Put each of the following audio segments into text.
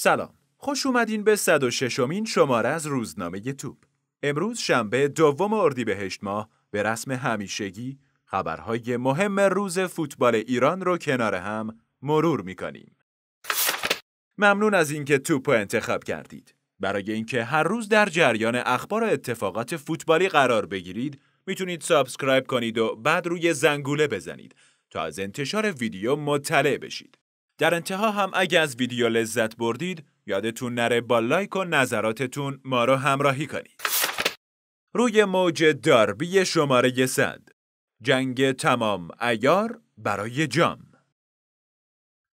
سلام خوش اومدین به 106 امین شماره از روزنامه توپ امروز شنبه دوم اردیبهشت ماه به رسم همیشگی خبرهای مهم روز فوتبال ایران رو کنار هم مرور میکنیم ممنون از اینکه توپ رو انتخاب کردید برای اینکه هر روز در جریان اخبار و اتفاقات فوتبالی قرار بگیرید میتونید سابسکرایب کنید و بعد روی زنگوله بزنید تا از انتشار ویدیو مطلع بشید در انتها هم اگه از ویدیو لذت بردید یادتون نره با لایک و نظراتتون ما رو همراهی کنید. روی موج داربی شماره صد جنگ تمام ایار برای جام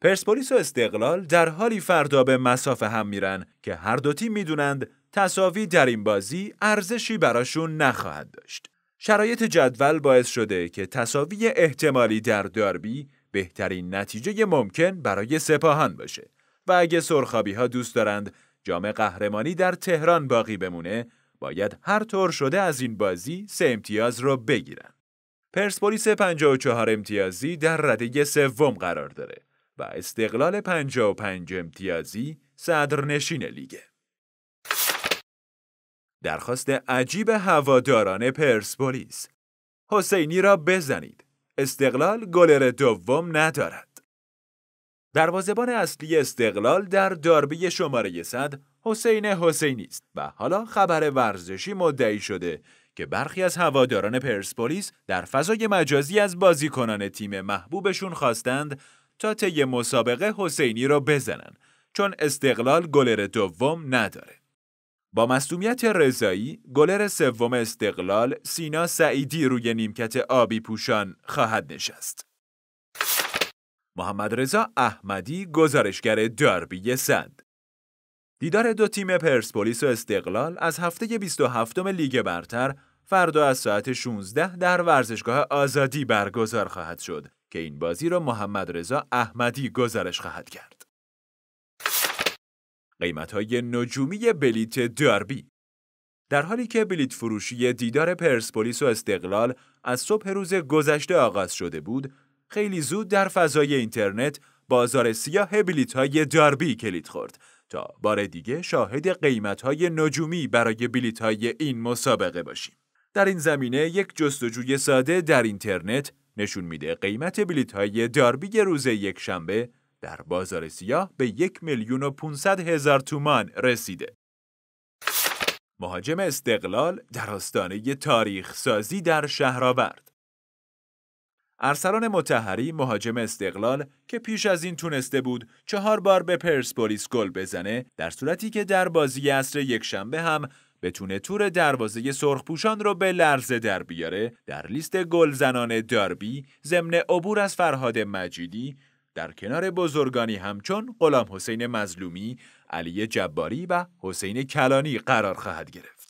پرسپولیس و استقلال در حالی فردا به مسافه هم میرن که هر دو تیم میدونند تصاوی در این بازی ارزشی براشون نخواهد داشت. شرایط جدول باعث شده که تصاوی احتمالی در داربی بهترین نتیجه ممکن برای سپاهان باشه و اگه سرخابی ها دوست دارند جام قهرمانی در تهران باقی بمونه باید هر طور شده از این بازی سه امتیاز رو بگیرن. پرسپولیس 54 امتیازی در رده سوم قرار داره و استقلال 55 امتیازی صدرنشین لیگه. درخواست عجیب هواداران پرسپولیس حسینی را بزنید استقلال گلر دوم ندارد. دروازبان اصلی استقلال در داربی شماره 100 حسین حسینی است و حالا خبر ورزشی مدعی شده که برخی از هواداران پرسپولیس در فضای مجازی از بازیکنان تیم محبوبشون خواستند تا طی مسابقه حسینی را بزنن چون استقلال گلر دوم نداره. با مصومیت رضایی گلر سوم استقلال سینا سعیدی روی نیمکت آبی پوشان خواهد نشست. محمد رضا احمدی گزارشگر داربی صد دیدار دو تیم پرسپولیس و استقلال از هفته 27 لیگ برتر فردا از ساعت 16 در ورزشگاه آزادی برگزار خواهد شد که این بازی را محمد رضا احمدی گزارش خواهد کرد. قیمت های نجومی بلیت داربی در حالی که بلیت فروشی دیدار پرسپولیس و استقلال از صبح روز گذشته آغاز شده بود خیلی زود در فضای اینترنت بازار سیاه بلیت های داربی کلید خورد تا بار دیگه شاهد قیمت های نجومی برای بلیت های این مسابقه باشیم در این زمینه یک جستجوی ساده در اینترنت نشون میده قیمت بلیت های داربی روز یک شنبه در بازار سیاه به یک میلیون و پونصد هزار تومان رسیده. مهاجم استقلال در آستانه تاریخ سازی در آورد ارسلان متحری مهاجم استقلال که پیش از این تونسته بود چهار بار به پرسپولیس گل بزنه در صورتی که در بازی عصر یکشنبه هم بتونه تور دروازه سرخپوشان رو به لرزه در بیاره در لیست گلزنان داربی ضمن عبور از فرهاد مجیدی در کنار بزرگانی همچون غلام حسین مظلومی، علی جباری و حسین کلانی قرار خواهد گرفت.